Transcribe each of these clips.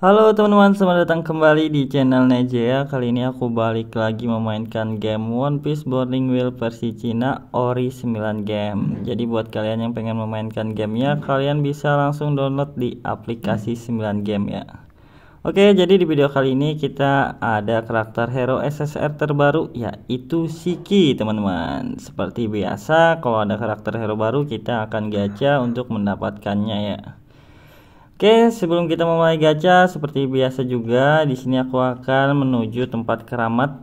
Halo teman-teman, selamat datang kembali di channel Nejea Kali ini aku balik lagi memainkan game One Piece Boarding Wheel versi Cina Ori 9 game Jadi buat kalian yang pengen memainkan gamenya Kalian bisa langsung download di aplikasi 9 game ya Oke, jadi di video kali ini kita ada karakter hero SSR terbaru Yaitu Shiki teman-teman Seperti biasa, kalau ada karakter hero baru kita akan gacha untuk mendapatkannya ya Oke, sebelum kita memulai gacha, seperti biasa juga, di sini aku akan menuju tempat keramat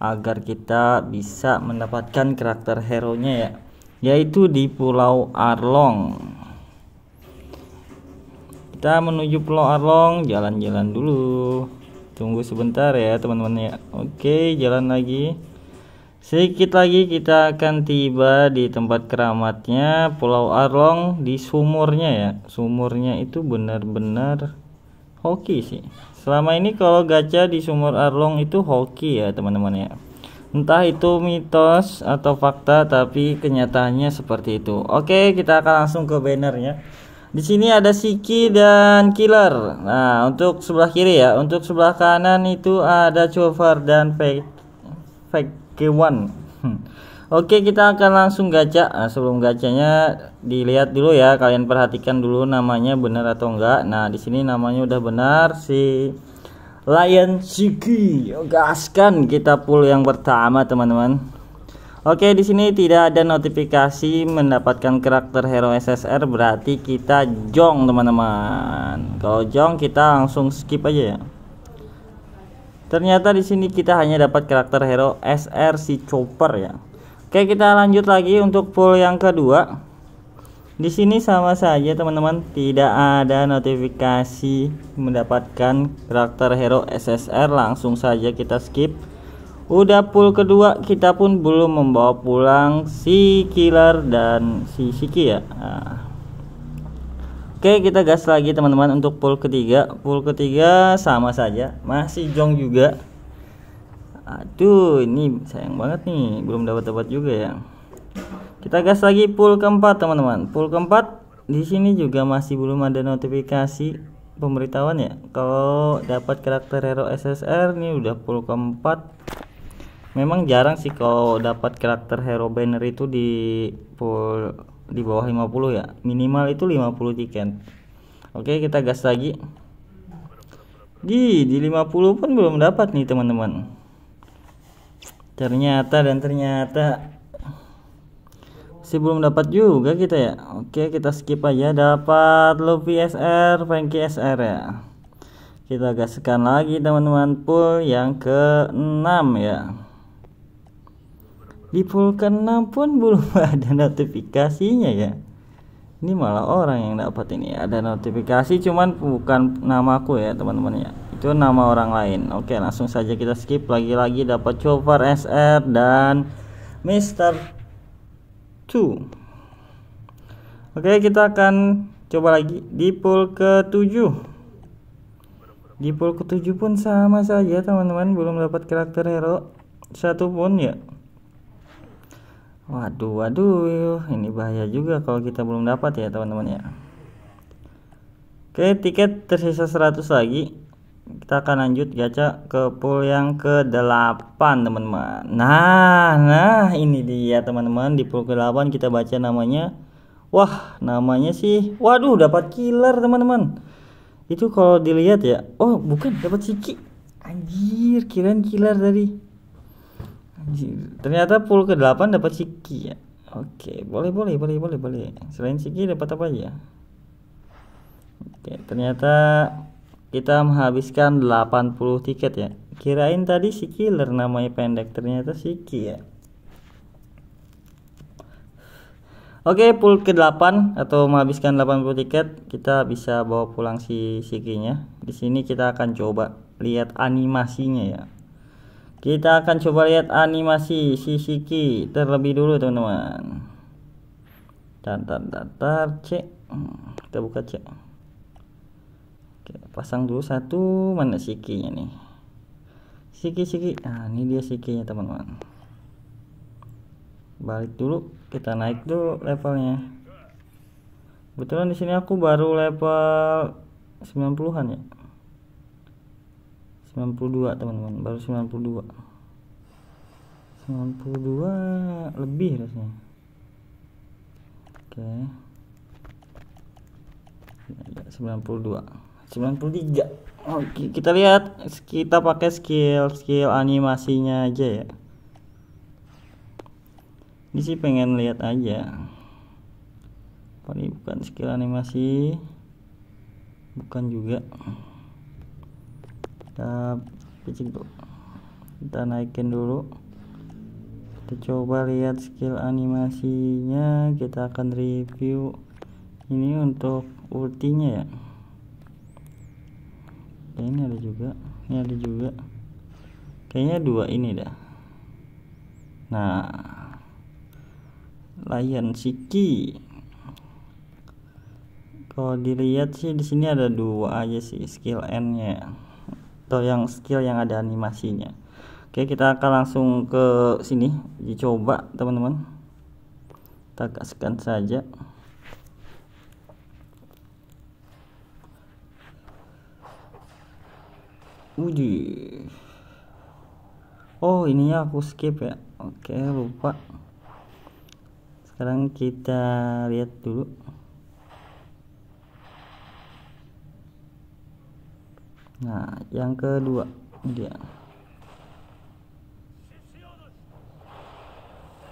agar kita bisa mendapatkan karakter hero-nya ya, yaitu di Pulau Arlong. Kita menuju Pulau Arlong, jalan-jalan dulu. Tunggu sebentar ya, teman-teman ya. Oke, jalan lagi. Sedikit lagi kita akan tiba di tempat keramatnya Pulau Arlong di sumurnya ya. Sumurnya itu benar-benar hoki sih. Selama ini kalau gacha di sumur Arlong itu hoki ya teman-teman ya. Entah itu mitos atau fakta tapi kenyataannya seperti itu. Oke, kita akan langsung ke bannernya. Di sini ada Siki dan Killer. Nah, untuk sebelah kiri ya. Untuk sebelah kanan itu ada Chover dan Fake Fake K1 hmm. Oke kita akan langsung gacha nah, sebelum gacanya dilihat dulu ya kalian perhatikan dulu namanya benar atau enggak nah di sini namanya udah benar si Lion Shiki gaskan kita pull yang pertama teman-teman Oke di sini tidak ada notifikasi mendapatkan karakter hero SSR berarti kita jong teman-teman kalau jong kita langsung skip aja ya Ternyata di sini kita hanya dapat karakter hero SR si Chopper ya. Oke, kita lanjut lagi untuk pool yang kedua. Di sini sama saja teman-teman, tidak ada notifikasi mendapatkan karakter hero SSR, langsung saja kita skip. Udah pool kedua, kita pun belum membawa pulang si killer dan si Shiki ya. Nah, Oke kita gas lagi teman-teman untuk pull ketiga pull ketiga sama saja masih jong juga aduh ini sayang banget nih belum dapat dapat juga ya kita gas lagi pull keempat teman-teman pull keempat di sini juga masih belum ada notifikasi pemberitahuan ya kalau dapat karakter hero SSR nih udah pull keempat memang jarang sih kalau dapat karakter hero banner itu di pull di bawah 50 ya minimal itu 50 tiket oke kita gas lagi di di 50 pun belum dapat nih teman-teman ternyata dan ternyata masih belum dapat juga kita ya oke kita skip aja dapat lo PSR, Franky SR ya kita gaskan lagi teman-teman pool yang ke 6 ya di ke 6 pun belum ada notifikasinya ya ini malah orang yang dapat ini ada notifikasi cuman bukan namaku ya teman-teman ya itu nama orang lain oke langsung saja kita skip lagi-lagi dapat chopper SR dan Mr. 2 oke kita akan coba lagi di pool ke-7 di pool ke-7 pun sama saja teman-teman belum dapat karakter hero satu pun ya Waduh, waduh, ini bahaya juga kalau kita belum dapat ya teman-teman ya. Oke, tiket tersisa 100 lagi. Kita akan lanjut gacha ke pool yang ke-8, teman-teman. Nah, nah ini dia teman-teman di pool ke-8 kita baca namanya. Wah, namanya sih. Waduh, dapat killer, teman-teman. Itu kalau dilihat ya. Oh, bukan, dapat Siki. Anjir, kirain killer tadi. Ternyata pool ke-8 dapat Siki ya. Oke, boleh boleh boleh boleh boleh. Selain Siki dapat apa aja? Oke, ternyata kita menghabiskan 80 tiket ya. Kirain tadi si killer namanya pendek, ternyata Siki ya. Oke, pool ke-8 atau menghabiskan 80 tiket, kita bisa bawa pulang si Sikinya. Di sini kita akan coba lihat animasinya ya. Kita akan coba lihat animasi Shishiki terlebih dulu teman-teman. Catat datar cek. Hmm, kita buka cek. Oke, pasang dulu satu mana sikinya nih. Shiki-Shiki Nah, ini dia sikinya teman-teman. Balik dulu, kita naik dulu levelnya. Kebetulan di sini aku baru level 90-an ya. 92 teman-teman baru 92 92 lebih rasanya oke okay. 92 93 oke kita lihat kita pakai skill skill animasinya aja ya ini sih pengen lihat aja ini bukan skill animasi bukan juga kita picing dulu kita naikin dulu kita coba lihat skill animasinya kita akan review ini untuk ultinya ya Oke, ini ada juga ini ada juga kayaknya dua ini dah nah layan siki kalau dilihat sih di sini ada dua aja sih skill N nya atau yang skill yang ada animasinya oke kita akan langsung ke sini dicoba teman-teman kita kasihkan saja Uji. Oh, ini ya, aku skip ya. Oke, lupa. Sekarang kita lihat dulu. nah yang kedua dia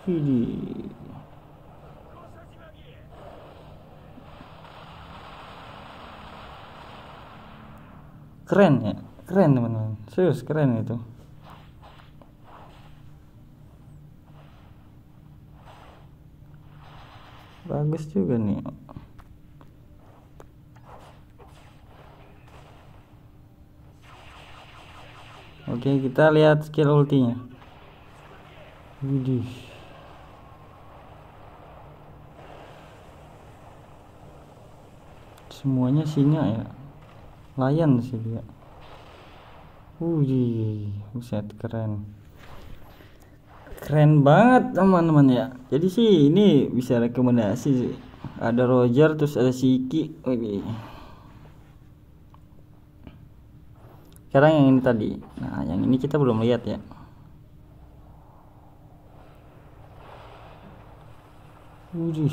ini keren ya keren teman-teman serius keren itu bagus juga nih Oke, kita lihat skill ultinya. Widih. Semuanya singa ya. Layan sih dia. Widih, buset keren. Keren banget teman-teman ya. Jadi sih ini bisa rekomendasi sih. Ada Roger terus ada Siki. Widih. sekarang yang ini tadi nah yang ini kita belum lihat ya wujud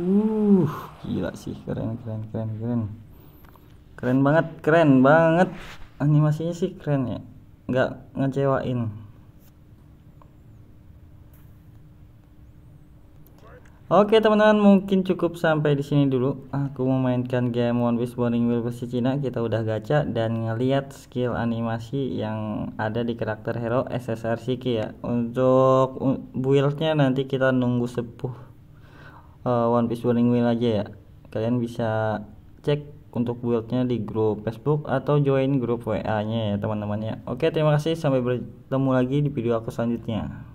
Uh, gila sih keren keren keren keren. Keren banget, keren banget. Animasinya sih keren ya. Nggak ngecewain. Oke teman-teman mungkin cukup sampai di sini dulu. Aku memainkan game One Piece Burning Wheel versi Cina. Kita udah gacha dan ngeliat skill animasi yang ada di karakter hero SSR Shiki ya. Untuk buildnya nanti kita nunggu sepuh uh, One Piece Burning Wheel aja ya. Kalian bisa cek untuk buildnya di grup Facebook atau join grup WA-nya ya teman temannya Oke terima kasih sampai bertemu lagi di video aku selanjutnya.